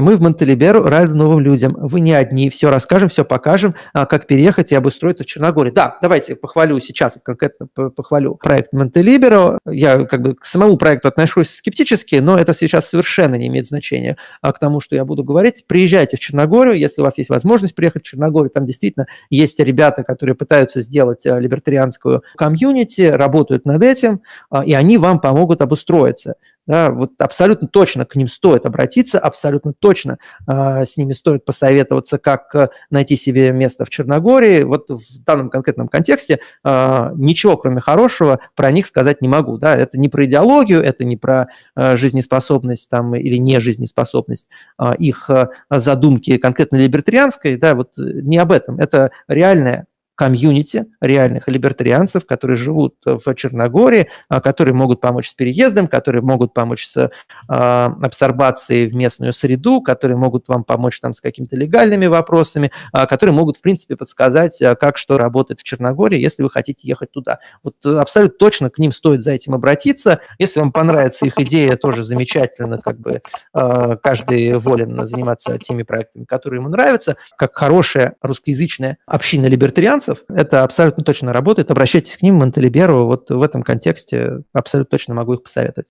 Мы в Монтелиберу рады новым людям. Вы не одни. Все расскажем, все покажем, а, как переехать и обустроиться в Черногории. Да, давайте похвалю сейчас, конкретно похвалю проект Монтелиберу. Я как бы к самому проекту отношусь скептически, но это сейчас совершенно не имеет значения А к тому, что я буду говорить. Приезжайте в Черногорию, если у вас есть возможность приехать в Черногорию. Там действительно есть ребята, которые пытаются сделать а, либертарианскую комьюнити, работают над этим, а, и они вам помогут обустроиться да, вот абсолютно точно к ним стоит обратиться, абсолютно точно э, с ними стоит посоветоваться, как э, найти себе место в Черногории. Вот в данном конкретном контексте э, ничего, кроме хорошего, про них сказать не могу. Да? Это не про идеологию, это не про э, жизнеспособность там, или не жизнеспособность э, а, их э, задумки конкретно либертарианской, да, вот э, не об этом. Это реальная комьюнити реальных либертарианцев, которые живут э, в Черногории, э, которые могут помочь с переездом, которые могут помочь с э, абсорбацией в местную среду, которые могут вам помочь там, с какими-то легальными вопросами, которые могут, в принципе, подсказать, как что работает в Черногории, если вы хотите ехать туда. Вот абсолютно точно к ним стоит за этим обратиться. Если вам понравится их идея, тоже замечательно, как бы каждый волен заниматься теми проектами, которые ему нравятся. Как хорошая русскоязычная община либертарианцев, американцев. Это абсолютно точно работает. Обращайтесь к ним, Монтелиберу. Вот в этом контексте абсолютно точно могу их посоветовать.